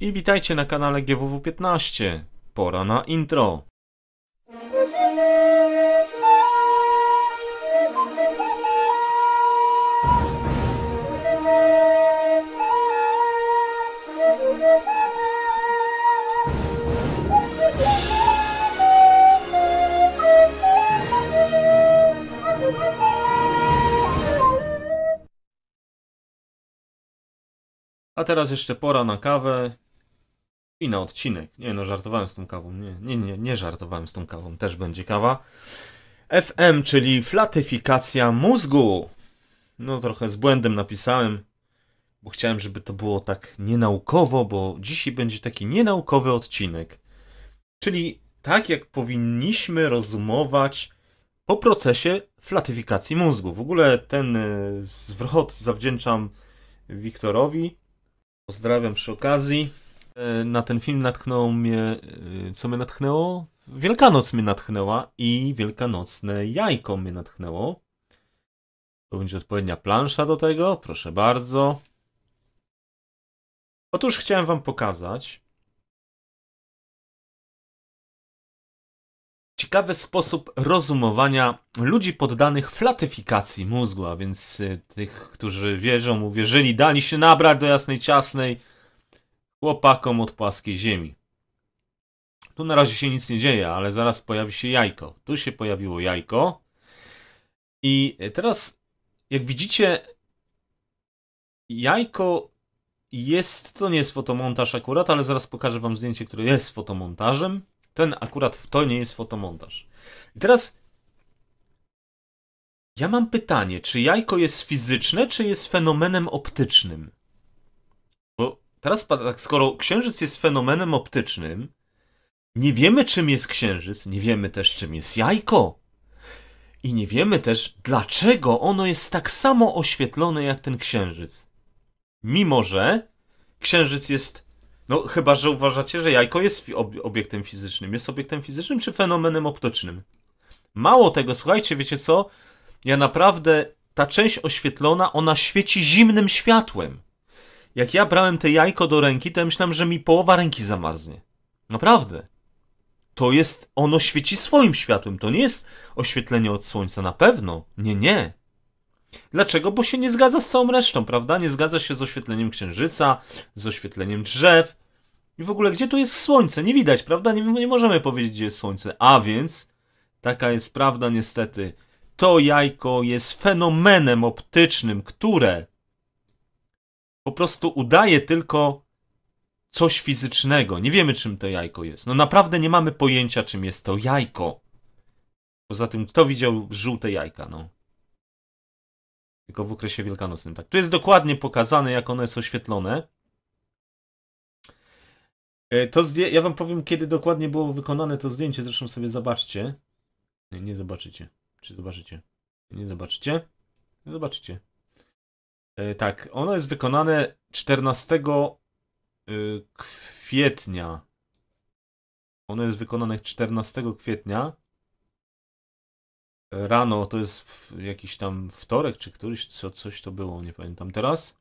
i witajcie na kanale GWW15. Pora na intro. A teraz jeszcze pora na kawę i na odcinek. Nie no, żartowałem z tą kawą. Nie, nie, nie, nie żartowałem z tą kawą. Też będzie kawa. FM, czyli flatyfikacja mózgu. No trochę z błędem napisałem, bo chciałem, żeby to było tak nienaukowo, bo dzisiaj będzie taki nienaukowy odcinek. Czyli tak jak powinniśmy rozumować po procesie flatyfikacji mózgu. W ogóle ten e, zwrot zawdzięczam Wiktorowi. Pozdrawiam przy okazji. E, na ten film natknął mnie, e, co mnie natchnęło? Wielkanoc mnie natchnęła i Wielkanocne Jajko mnie natchnęło. To będzie odpowiednia plansza do tego, proszę bardzo. Otóż chciałem wam pokazać ciekawy sposób rozumowania ludzi poddanych flatyfikacji mózgu, a więc e, tych, którzy wierzą, uwierzyli, dali się nabrać do jasnej ciasnej, chłopakom od płaskiej ziemi. Tu na razie się nic nie dzieje, ale zaraz pojawi się jajko. Tu się pojawiło jajko. I teraz, jak widzicie, jajko jest, to nie jest fotomontaż akurat, ale zaraz pokażę wam zdjęcie, które jest fotomontażem. Ten akurat to nie jest fotomontaż. I teraz ja mam pytanie, czy jajko jest fizyczne, czy jest fenomenem optycznym? teraz, tak, skoro Księżyc jest fenomenem optycznym, nie wiemy czym jest Księżyc, nie wiemy też czym jest jajko. I nie wiemy też, dlaczego ono jest tak samo oświetlone jak ten Księżyc. Mimo, że Księżyc jest. No, chyba że uważacie, że jajko jest obiektem fizycznym. Jest obiektem fizycznym czy fenomenem optycznym? Mało tego, słuchajcie, wiecie co? Ja naprawdę. Ta część oświetlona, ona świeci zimnym światłem jak ja brałem te jajko do ręki, to ja myślałem, że mi połowa ręki zamarznie. Naprawdę. To jest, ono świeci swoim światłem. To nie jest oświetlenie od słońca, na pewno. Nie, nie. Dlaczego? Bo się nie zgadza z całą resztą, prawda? Nie zgadza się z oświetleniem księżyca, z oświetleniem drzew. I w ogóle, gdzie tu jest słońce? Nie widać, prawda? Nie, nie możemy powiedzieć, gdzie jest słońce. A więc, taka jest prawda niestety. To jajko jest fenomenem optycznym, które po prostu udaje tylko coś fizycznego. Nie wiemy, czym to jajko jest. No naprawdę nie mamy pojęcia, czym jest to jajko. Poza tym, kto widział żółte jajka, no. Tylko w okresie wielkanocnym, tak. Tu jest dokładnie pokazane, jak ono jest oświetlone. E, to zdję... Ja wam powiem, kiedy dokładnie było wykonane to zdjęcie, zresztą sobie zobaczcie. Nie, nie zobaczycie. Czy zobaczycie? Nie zobaczycie? Nie zobaczycie. E, tak, ono jest wykonane 14 e, kwietnia. Ono jest wykonane 14 kwietnia. Rano, to jest jakiś tam wtorek czy któryś, co, coś to było, nie pamiętam teraz.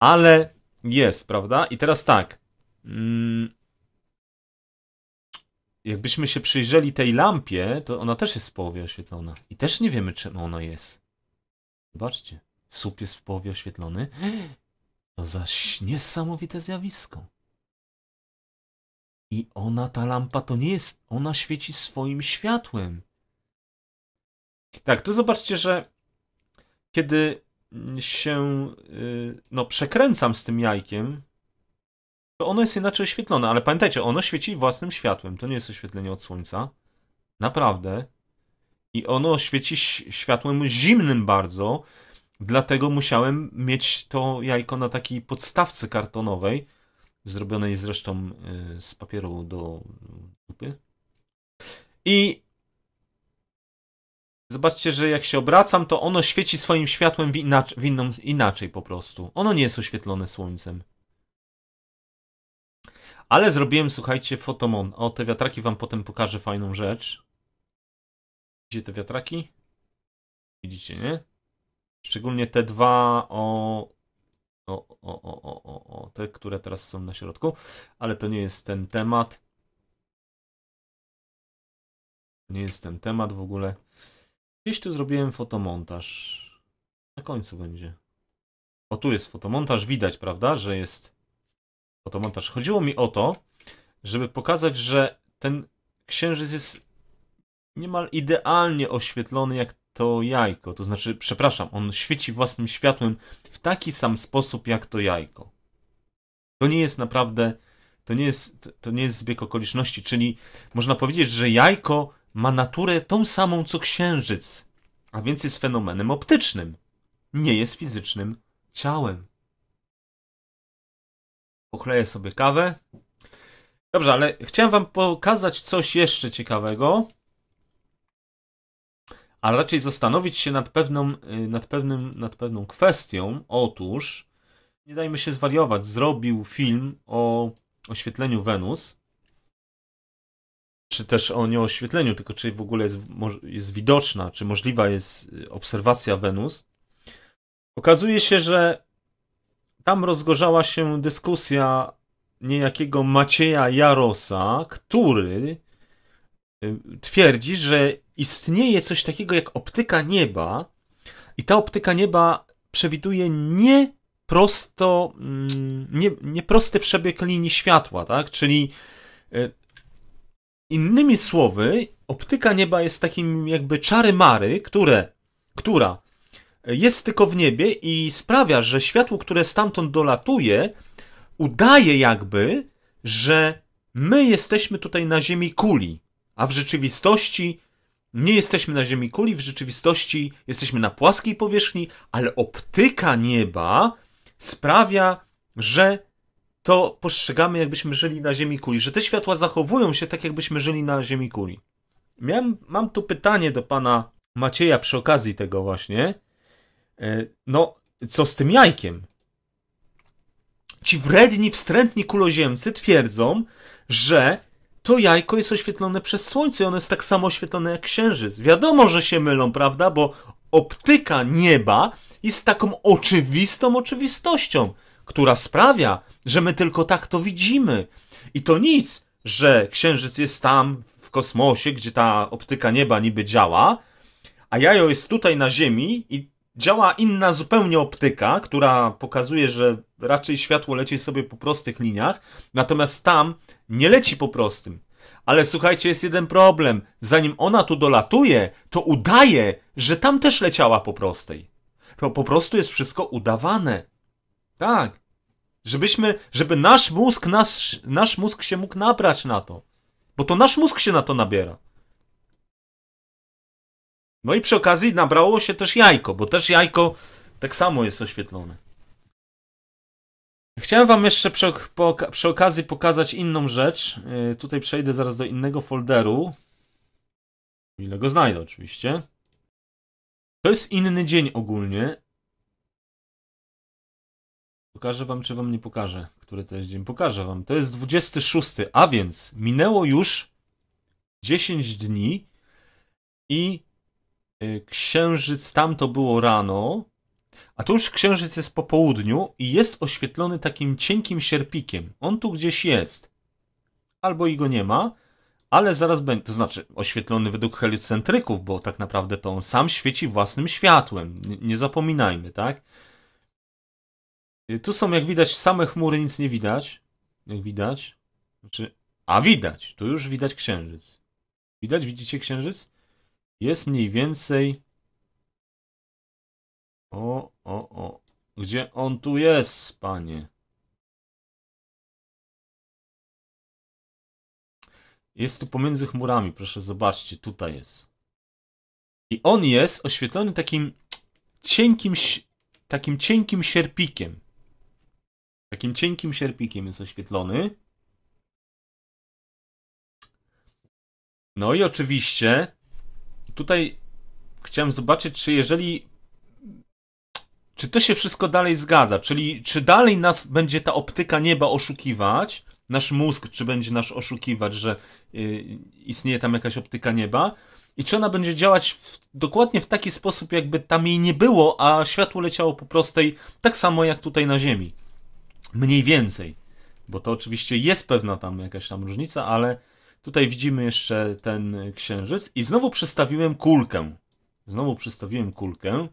Ale jest, prawda? I teraz tak. Mm, jakbyśmy się przyjrzeli tej lampie, to ona też jest w połowie oświetlona. I też nie wiemy, czym ona jest. Zobaczcie. Słup jest w połowie oświetlony. To zaś niesamowite zjawisko. I ona, ta lampa, to nie jest... Ona świeci swoim światłem. Tak, tu zobaczcie, że kiedy się y, no, przekręcam z tym jajkiem, to ono jest inaczej oświetlone, ale pamiętajcie, ono świeci własnym światłem. To nie jest oświetlenie od słońca. Naprawdę. I ono świeci światłem zimnym bardzo, Dlatego musiałem mieć to jajko na takiej podstawce kartonowej, zrobionej zresztą y, z papieru do dupy. I zobaczcie, że jak się obracam, to ono świeci swoim światłem w, inac w inną, inaczej po prostu. Ono nie jest oświetlone słońcem. Ale zrobiłem, słuchajcie, fotomon. O, te wiatraki wam potem pokażę fajną rzecz. Widzicie te wiatraki? Widzicie, nie? Szczególnie te dwa o o, o, o, o, o, o, te, które teraz są na środku, ale to nie jest ten temat. Nie jest ten temat w ogóle. Gdzieś tu zrobiłem fotomontaż. Na końcu będzie. O, tu jest fotomontaż, widać, prawda, że jest fotomontaż. Chodziło mi o to, żeby pokazać, że ten księżyc jest niemal idealnie oświetlony, jak to jajko. To znaczy, przepraszam, on świeci własnym światłem w taki sam sposób jak to jajko. To nie jest naprawdę, to nie jest, to nie jest zbieg okoliczności, czyli można powiedzieć, że jajko ma naturę tą samą co księżyc, a więc jest fenomenem optycznym. Nie jest fizycznym ciałem. Pochleję sobie kawę. Dobrze, ale chciałem wam pokazać coś jeszcze ciekawego a raczej zastanowić się nad pewną, y, nad, pewnym, nad pewną kwestią. Otóż, nie dajmy się zwariować, zrobił film o oświetleniu Wenus, czy też o nieoświetleniu, tylko czy w ogóle jest, jest widoczna, czy możliwa jest y, obserwacja Wenus. Okazuje się, że tam rozgorzała się dyskusja niejakiego Macieja Jarosa, który y, twierdzi, że istnieje coś takiego jak optyka nieba, i ta optyka nieba przewiduje nie prosto, mm, nie, nie prosty przebieg linii światła, tak? Czyli e, innymi słowy, optyka nieba jest takim jakby czary mary, które, która jest tylko w niebie i sprawia, że światło, które stamtąd dolatuje, udaje jakby, że my jesteśmy tutaj na ziemi kuli, a w rzeczywistości nie jesteśmy na Ziemi kuli, w rzeczywistości jesteśmy na płaskiej powierzchni, ale optyka nieba sprawia, że to postrzegamy, jakbyśmy żyli na Ziemi kuli, że te światła zachowują się tak, jakbyśmy żyli na Ziemi kuli. Miałem, mam tu pytanie do pana Macieja przy okazji tego właśnie. E, no, co z tym jajkiem? Ci wredni, wstrętni kuloziemcy twierdzą, że to jajko jest oświetlone przez słońce i ono jest tak samo oświetlone jak księżyc. Wiadomo, że się mylą, prawda? Bo optyka nieba jest taką oczywistą oczywistością, która sprawia, że my tylko tak to widzimy. I to nic, że księżyc jest tam w kosmosie, gdzie ta optyka nieba niby działa, a jajo jest tutaj na Ziemi i działa inna zupełnie optyka, która pokazuje, że raczej światło leci sobie po prostych liniach, natomiast tam nie leci po prostym. Ale słuchajcie, jest jeden problem. Zanim ona tu dolatuje, to udaje, że tam też leciała po prostej. Po, po prostu jest wszystko udawane. Tak. Żebyśmy, żeby nasz mózg, nasz, nasz mózg się mógł nabrać na to. Bo to nasz mózg się na to nabiera. No i przy okazji nabrało się też jajko, bo też jajko tak samo jest oświetlone. Chciałem wam jeszcze przy, przy okazji pokazać inną rzecz. Y, tutaj przejdę zaraz do innego folderu. Ile go znajdę oczywiście. To jest inny dzień ogólnie. Pokażę wam, czy wam nie pokażę, który to jest dzień. Pokażę wam. To jest 26, a więc minęło już 10 dni i y, księżyc tam to było rano, a tu już księżyc jest po południu i jest oświetlony takim cienkim sierpikiem. On tu gdzieś jest. Albo i go nie ma, ale zaraz będzie, to znaczy oświetlony według heliocentryków, bo tak naprawdę to on sam świeci własnym światłem. Nie, nie zapominajmy, tak? Y, tu są, jak widać, same chmury, nic nie widać. Jak widać. Znaczy, a widać, tu już widać księżyc. Widać, widzicie księżyc? Jest mniej więcej o, o, o. Gdzie on tu jest, panie? Jest tu pomiędzy chmurami, proszę zobaczcie, tutaj jest. I on jest oświetlony takim cienkim, takim cienkim sierpikiem. Takim cienkim sierpikiem jest oświetlony. No i oczywiście tutaj chciałem zobaczyć, czy jeżeli czy to się wszystko dalej zgadza? Czyli czy dalej nas będzie ta optyka nieba oszukiwać? Nasz mózg, czy będzie nas oszukiwać, że y, istnieje tam jakaś optyka nieba? I czy ona będzie działać w, dokładnie w taki sposób, jakby tam jej nie było, a światło leciało po prostej, tak samo jak tutaj na Ziemi? Mniej więcej. Bo to oczywiście jest pewna tam jakaś tam różnica, ale tutaj widzimy jeszcze ten księżyc. I znowu przestawiłem kulkę. Znowu przestawiłem kulkę.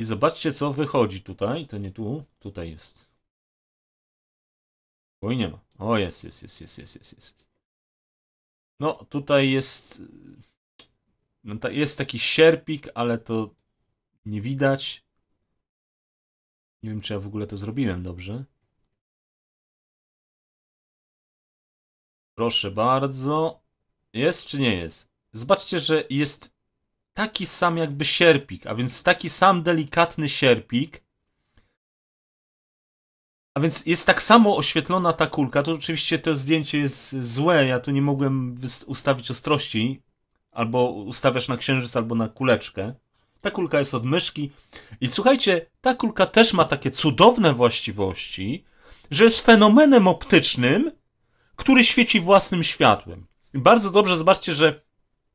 I zobaczcie, co wychodzi tutaj. To nie tu, tutaj jest. Oj, i nie ma. O, jest, jest, jest, jest, jest, jest, jest. No, tutaj jest... No, ta, jest taki sierpik, ale to nie widać. Nie wiem, czy ja w ogóle to zrobiłem dobrze. Proszę bardzo. Jest czy nie jest? Zobaczcie, że jest taki sam jakby sierpik, a więc taki sam delikatny sierpik. A więc jest tak samo oświetlona ta kulka. To oczywiście to zdjęcie jest złe, ja tu nie mogłem ustawić ostrości. Albo ustawiasz na księżyc, albo na kuleczkę. Ta kulka jest od myszki. I słuchajcie, ta kulka też ma takie cudowne właściwości, że jest fenomenem optycznym, który świeci własnym światłem. I bardzo dobrze zobaczcie, że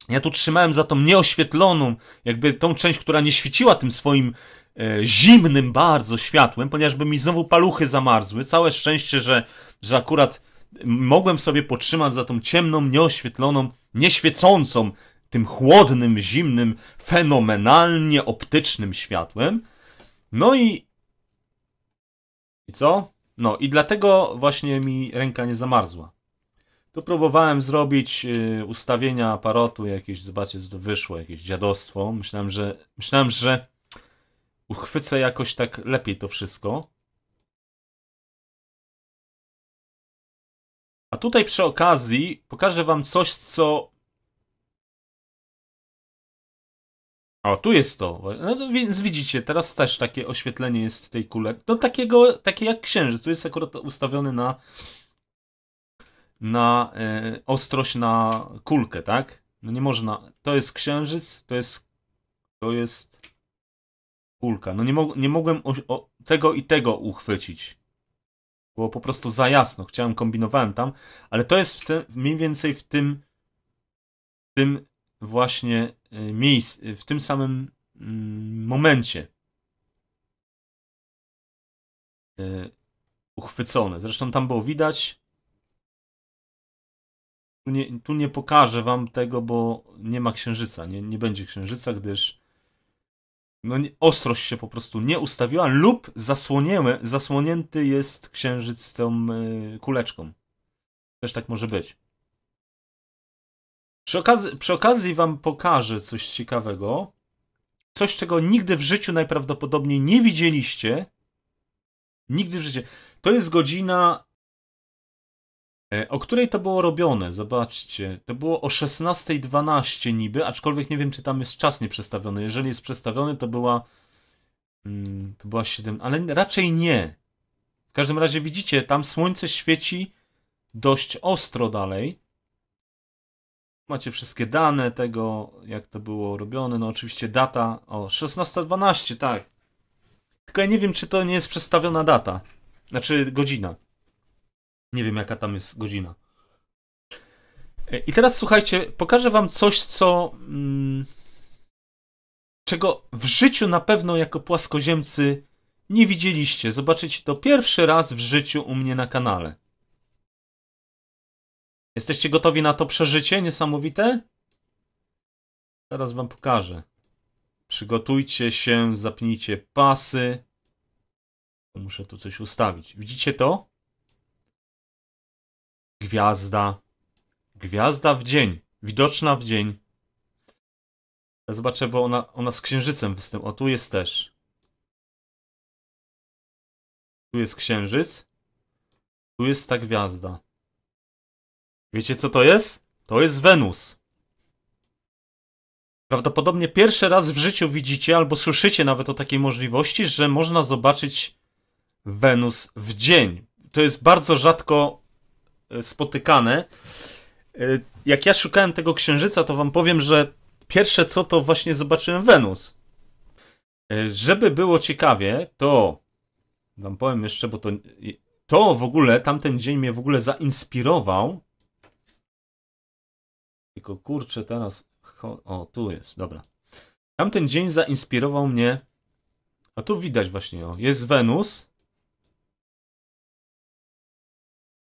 ja tu trzymałem za tą nieoświetloną, jakby tą część, która nie świeciła tym swoim e, zimnym bardzo światłem, ponieważ by mi znowu paluchy zamarzły. Całe szczęście, że, że akurat mogłem sobie potrzymać za tą ciemną, nieoświetloną, nieświecącą, tym chłodnym, zimnym, fenomenalnie optycznym światłem. No i. I co? No i dlatego właśnie mi ręka nie zamarzła. Tu próbowałem zrobić y, ustawienia aparatu jakieś, zobaczcie, co to wyszło, jakieś dziadostwo. Myślałem, że myślałem, że uchwycę jakoś tak lepiej to wszystko. A tutaj przy okazji pokażę wam coś, co... O, tu jest to. No, więc widzicie, teraz też takie oświetlenie jest tej kulek. No takiego, takie jak księżyc. Tu jest akurat ustawiony na na y, ostrość na kulkę, tak? No nie można. To jest księżyc, to jest. To jest. kulka. No nie, mog, nie mogłem o, o tego i tego uchwycić. Było po prostu za jasno. Chciałem, kombinowałem tam, ale to jest w te, mniej więcej w tym. W tym właśnie y, miejsc, w tym samym mm, momencie. E, uchwycone. Zresztą tam było widać, tu nie, tu nie pokażę wam tego, bo nie ma księżyca. Nie, nie będzie księżyca, gdyż no, nie, ostrość się po prostu nie ustawiła lub zasłoniemy, zasłonięty jest księżyc tą y, kuleczką. Też tak może być. Przy okazji, przy okazji wam pokażę coś ciekawego. Coś, czego nigdy w życiu najprawdopodobniej nie widzieliście. Nigdy w życiu. To jest godzina E, o której to było robione? Zobaczcie. To było o 16.12 niby, aczkolwiek nie wiem, czy tam jest czas nieprzestawiony. Jeżeli jest przestawiony, to była... Mm, to była 7... Ale raczej nie. W każdym razie widzicie, tam słońce świeci dość ostro dalej. Macie wszystkie dane tego, jak to było robione. No oczywiście data... O, 16.12, tak. Tylko ja nie wiem, czy to nie jest przestawiona data. Znaczy godzina. Nie wiem, jaka tam jest godzina. E, I teraz słuchajcie, pokażę wam coś, co. Mm, czego w życiu na pewno jako płaskoziemcy nie widzieliście. Zobaczycie to pierwszy raz w życiu u mnie na kanale. Jesteście gotowi na to przeżycie niesamowite? Teraz wam pokażę. Przygotujcie się, zapnijcie pasy. Muszę tu coś ustawić. Widzicie to? Gwiazda. Gwiazda w dzień. Widoczna w dzień. Ja zobaczę, bo ona, ona z księżycem występuje. O, tu jest też. Tu jest księżyc. Tu jest ta gwiazda. Wiecie co to jest? To jest Wenus. Prawdopodobnie pierwszy raz w życiu widzicie albo słyszycie nawet o takiej możliwości, że można zobaczyć Wenus w dzień. To jest bardzo rzadko E, spotykane. E, jak ja szukałem tego księżyca, to wam powiem, że pierwsze co to właśnie zobaczyłem Wenus. E, żeby było ciekawie, to wam powiem jeszcze, bo to, to w ogóle, tamten dzień mnie w ogóle zainspirował. Tylko kurczę, teraz. O, tu jest, dobra. Tamten dzień zainspirował mnie. A tu widać właśnie, o, jest Wenus.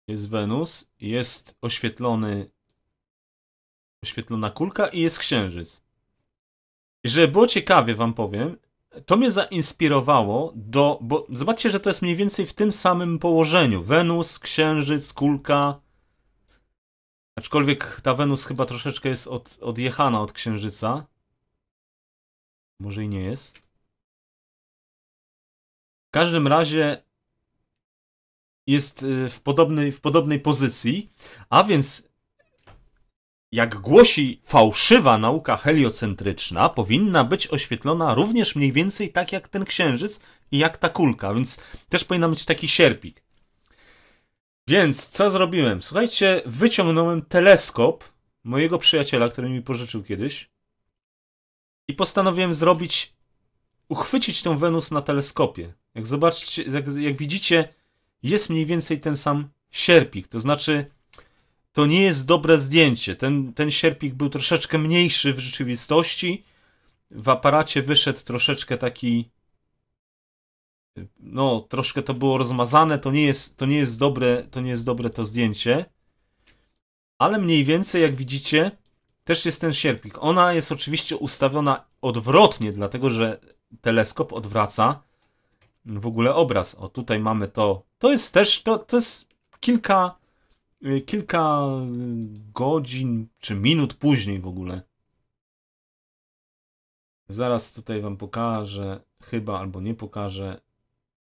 Jest Wenus, jest oświetlony oświetlona kulka i jest księżyc. Że było ciekawie, wam powiem, to mnie zainspirowało do. Bo zobaczcie, że to jest mniej więcej w tym samym położeniu. Wenus, księżyc, kulka. Aczkolwiek ta Wenus chyba troszeczkę jest od, odjechana od księżyca. Może i nie jest. W każdym razie jest y, w podobnej, w podobnej pozycji, a więc jak głosi fałszywa nauka heliocentryczna, powinna być oświetlona również mniej więcej tak jak ten księżyc i jak ta kulka, więc też powinna być taki sierpik. Więc co zrobiłem? Słuchajcie, wyciągnąłem teleskop mojego przyjaciela, który mi pożyczył kiedyś i postanowiłem zrobić, uchwycić tą Wenus na teleskopie. Jak zobaczycie, jak, jak widzicie, jest mniej więcej ten sam sierpik. To znaczy, to nie jest dobre zdjęcie. Ten, ten sierpik był troszeczkę mniejszy w rzeczywistości. W aparacie wyszedł troszeczkę taki. No, troszkę to było rozmazane. To nie jest, to nie jest, dobre, to, nie jest dobre to zdjęcie. Ale mniej więcej, jak widzicie, też jest ten sierpik. Ona jest oczywiście ustawiona odwrotnie, dlatego że teleskop odwraca w ogóle obraz. O, tutaj mamy to. To jest też, to, to jest kilka, y, kilka godzin czy minut później w ogóle. Zaraz tutaj wam pokażę, chyba albo nie pokażę,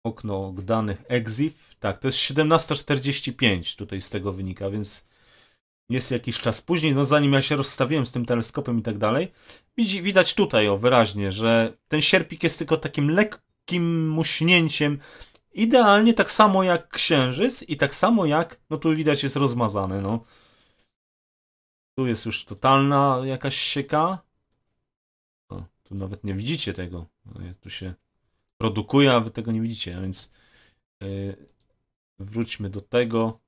okno danych EXIF. Tak, to jest 17.45 tutaj z tego wynika, więc jest jakiś czas później, no zanim ja się rozstawiłem z tym teleskopem i tak dalej, widać tutaj o wyraźnie, że ten sierpik jest tylko takim lek, lekkim muśnięciem. Idealnie tak samo jak księżyc i tak samo jak, no tu widać jest rozmazany, no. Tu jest już totalna jakaś sieka. O, tu nawet nie widzicie tego. No, tu się produkuje, a wy tego nie widzicie, więc yy, wróćmy do tego.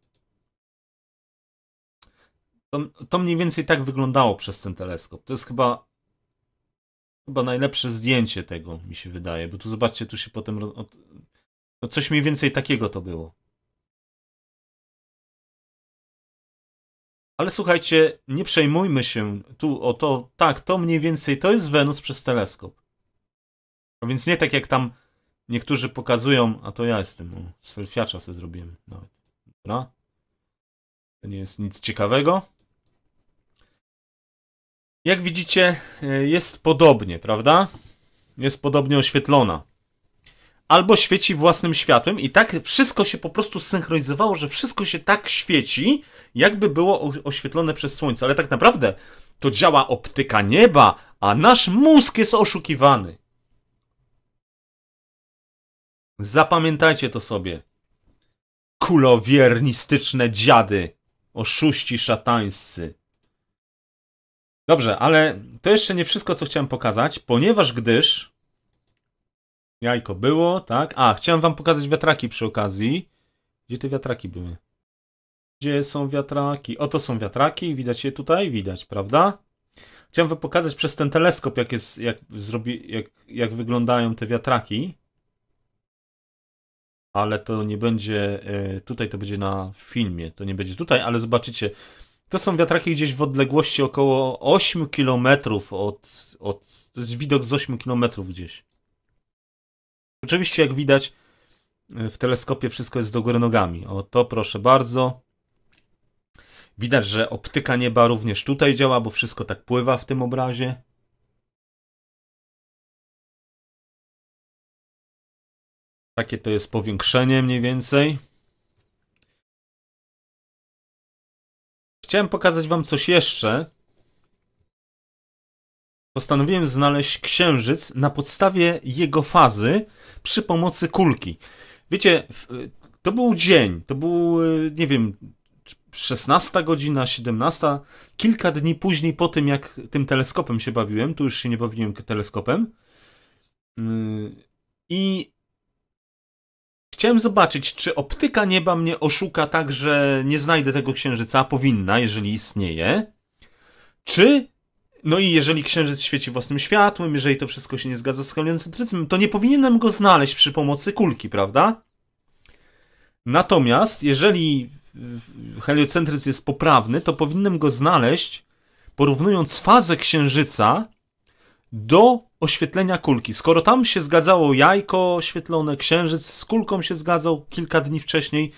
To, to mniej więcej tak wyglądało przez ten teleskop. To jest chyba chyba najlepsze zdjęcie tego, mi się wydaje, bo tu zobaczcie, tu się potem... No coś mniej więcej takiego to było. Ale słuchajcie, nie przejmujmy się tu o to, tak, to mniej więcej, to jest Wenus przez teleskop. No więc nie tak jak tam niektórzy pokazują, a to ja jestem, o, selfiacza sobie zrobiłem Dobra. To nie jest nic ciekawego. Jak widzicie, e, jest podobnie, prawda? Jest podobnie oświetlona. Albo świeci własnym światłem i tak wszystko się po prostu synchronizowało, że wszystko się tak świeci, jakby było oświetlone przez słońce. Ale tak naprawdę to działa optyka nieba, a nasz mózg jest oszukiwany. Zapamiętajcie to sobie. Kulowiernistyczne dziady, oszuści szatańscy. Dobrze, ale to jeszcze nie wszystko, co chciałem pokazać, ponieważ gdyż... Jajko było, tak? A, chciałem wam pokazać wiatraki przy okazji. Gdzie te wiatraki były? Gdzie są wiatraki? Oto są wiatraki, widać je tutaj, widać, prawda? Chciałem wam pokazać przez ten teleskop, jak, jest, jak, zrobi, jak, jak wyglądają te wiatraki. Ale to nie będzie e, tutaj, to będzie na filmie. To nie będzie tutaj, ale zobaczycie. To są wiatraki gdzieś w odległości około 8 km od, od. To jest widok z 8 km gdzieś. Oczywiście, jak widać, e, w teleskopie wszystko jest do góry nogami. O to proszę bardzo. Widać, że optyka nieba również tutaj działa, bo wszystko tak pływa w tym obrazie. Takie to jest powiększenie mniej więcej. Chciałem pokazać wam coś jeszcze. Postanowiłem znaleźć księżyc na podstawie jego fazy przy pomocy kulki. Wiecie, y, to był dzień, to był, y, nie wiem, 16 godzina, 17, kilka dni później po tym, jak tym teleskopem się bawiłem, tu już się nie bawiłem teleskopem, y, i Chciałem zobaczyć, czy optyka nieba mnie oszuka tak, że nie znajdę tego księżyca, powinna, jeżeli istnieje. Czy, no i jeżeli księżyc świeci własnym światłem, jeżeli to wszystko się nie zgadza z heliocentryzmem, to nie powinienem go znaleźć przy pomocy kulki, prawda? Natomiast, jeżeli heliocentryzm jest poprawny, to powinienem go znaleźć porównując fazę księżyca do oświetlenia kulki. Skoro tam się zgadzało jajko oświetlone, księżyc z kulką się zgadzał kilka dni wcześniej,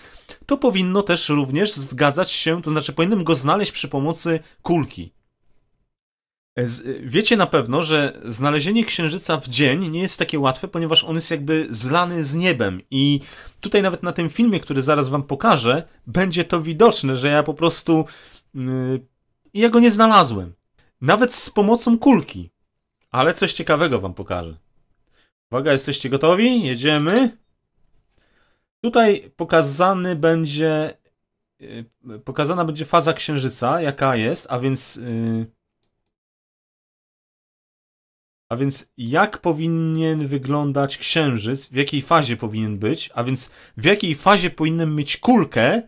to powinno też również zgadzać się, to znaczy powinienem go znaleźć przy pomocy kulki. Wiecie na pewno, że znalezienie księżyca w dzień nie jest takie łatwe, ponieważ on jest jakby zlany z niebem. I tutaj, nawet na tym filmie, który zaraz Wam pokażę, będzie to widoczne, że ja po prostu. Yy, ja go nie znalazłem. Nawet z pomocą kulki. Ale coś ciekawego wam pokażę. Uwaga, jesteście gotowi? Jedziemy. Tutaj pokazany będzie y, pokazana będzie faza księżyca, jaka jest, a więc y, a więc jak powinien wyglądać księżyc, w jakiej fazie powinien być, a więc w jakiej fazie powinien mieć kulkę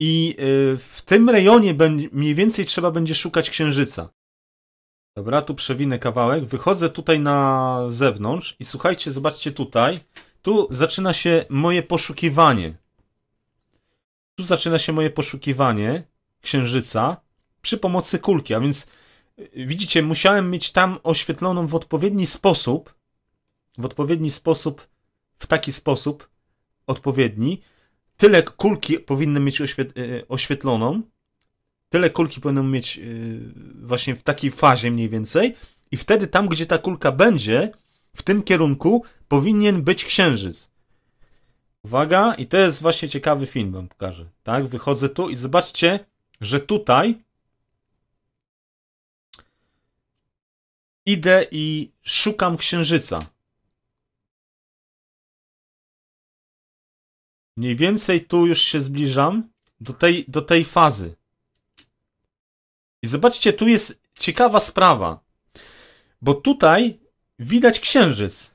i y, w tym rejonie mniej więcej trzeba będzie szukać księżyca. Dobra, tu przewinę kawałek. Wychodzę tutaj na zewnątrz i słuchajcie, zobaczcie tutaj. Tu zaczyna się moje poszukiwanie. Tu zaczyna się moje poszukiwanie księżyca przy pomocy kulki. A więc y, widzicie, musiałem mieć tam oświetloną w odpowiedni sposób, w odpowiedni sposób, w taki sposób odpowiedni. Tyle kulki powinny mieć y, oświetloną, Tyle kulki powinno mieć y, właśnie w takiej fazie mniej więcej. I wtedy tam, gdzie ta kulka będzie, w tym kierunku powinien być księżyc. Uwaga, i to jest właśnie ciekawy film, wam pokażę. Tak, wychodzę tu i zobaczcie, że tutaj idę i szukam księżyca. Mniej więcej tu już się zbliżam do tej, do tej fazy. I zobaczcie, tu jest ciekawa sprawa, bo tutaj widać księżyc.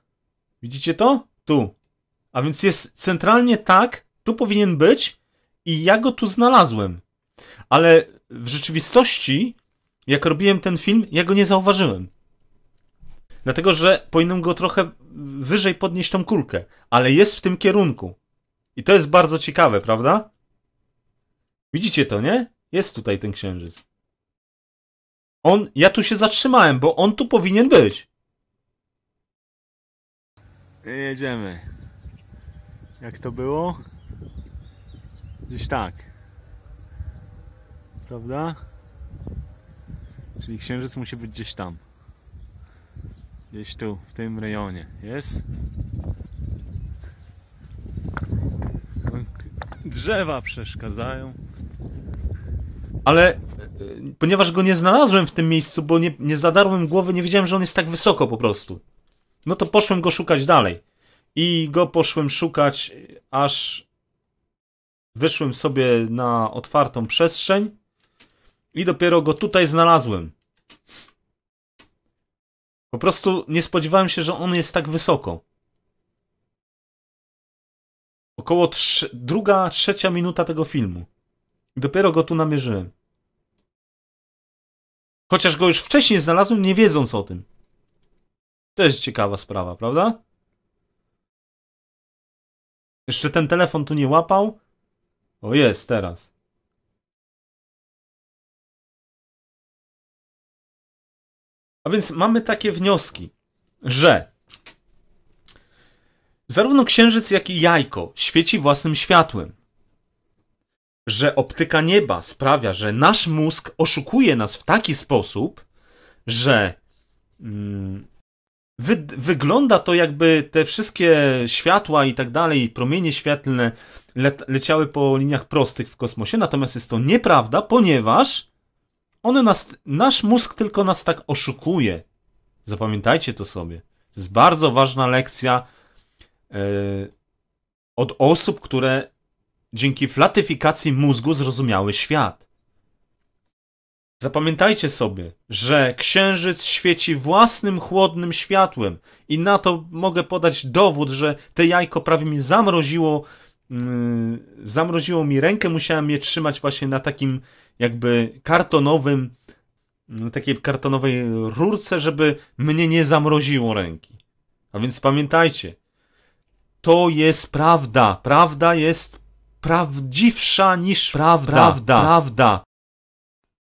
Widzicie to? Tu. A więc jest centralnie tak, tu powinien być i ja go tu znalazłem. Ale w rzeczywistości, jak robiłem ten film, ja go nie zauważyłem. Dlatego, że powinienem go trochę wyżej podnieść tą kulkę, ale jest w tym kierunku. I to jest bardzo ciekawe, prawda? Widzicie to, nie? Jest tutaj ten księżyc. On, ja tu się zatrzymałem, bo on tu powinien być. Jedziemy. Jak to było? Gdzieś tak. Prawda? Czyli księżyc musi być gdzieś tam. Gdzieś tu, w tym rejonie. Jest? Drzewa przeszkadzają. Ale Y, ponieważ go nie znalazłem w tym miejscu, bo nie, nie zadarłem głowy, nie wiedziałem, że on jest tak wysoko po prostu. No to poszłem go szukać dalej. I go poszłem szukać, aż wyszłem sobie na otwartą przestrzeń i dopiero go tutaj znalazłem. Po prostu nie spodziewałem się, że on jest tak wysoko. Około trz druga, trzecia minuta tego filmu. Dopiero go tu namierzyłem. Chociaż go już wcześniej znalazłem, nie wiedząc o tym. To jest ciekawa sprawa, prawda? Jeszcze ten telefon tu nie łapał. O, jest teraz. A więc mamy takie wnioski, że zarówno księżyc, jak i jajko świeci własnym światłem że optyka nieba sprawia, że nasz mózg oszukuje nas w taki sposób, że mm, wy wygląda to jakby te wszystkie światła i tak dalej, promienie świetlne le leciały po liniach prostych w kosmosie, natomiast jest to nieprawda, ponieważ one nas, nasz mózg tylko nas tak oszukuje. Zapamiętajcie to sobie. To jest bardzo ważna lekcja yy, od osób, które dzięki flatyfikacji mózgu zrozumiały świat. Zapamiętajcie sobie, że księżyc świeci własnym chłodnym światłem i na to mogę podać dowód, że te jajko prawie mi zamroziło, yy, zamroziło mi rękę, musiałem je trzymać właśnie na takim jakby kartonowym, takiej kartonowej rurce, żeby mnie nie zamroziło ręki. A więc pamiętajcie, to jest prawda. Prawda jest prawdziwsza niż prawda, prawda. prawda.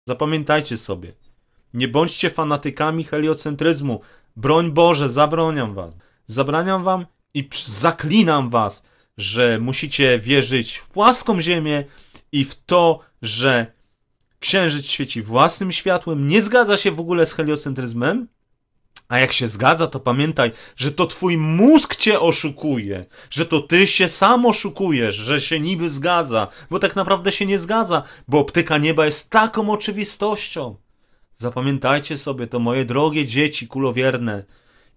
Zapamiętajcie sobie. Nie bądźcie fanatykami heliocentryzmu. Broń Boże, zabroniam wam. Zabraniam wam i zaklinam was, że musicie wierzyć w płaską ziemię i w to, że księżyc świeci własnym światłem, nie zgadza się w ogóle z heliocentryzmem, a jak się zgadza, to pamiętaj, że to twój mózg cię oszukuje, że to ty się sam oszukujesz, że się niby zgadza, bo tak naprawdę się nie zgadza, bo optyka nieba jest taką oczywistością. Zapamiętajcie sobie to, moje drogie dzieci kulowierne,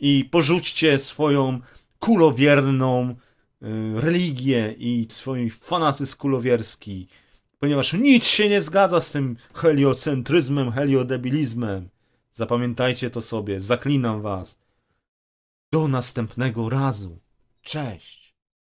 i porzućcie swoją kulowierną y, religię i swój fanatyzm kulowierski, ponieważ nic się nie zgadza z tym heliocentryzmem, heliodebilizmem. Zapamiętajcie to sobie. Zaklinam was. Do następnego razu. Cześć.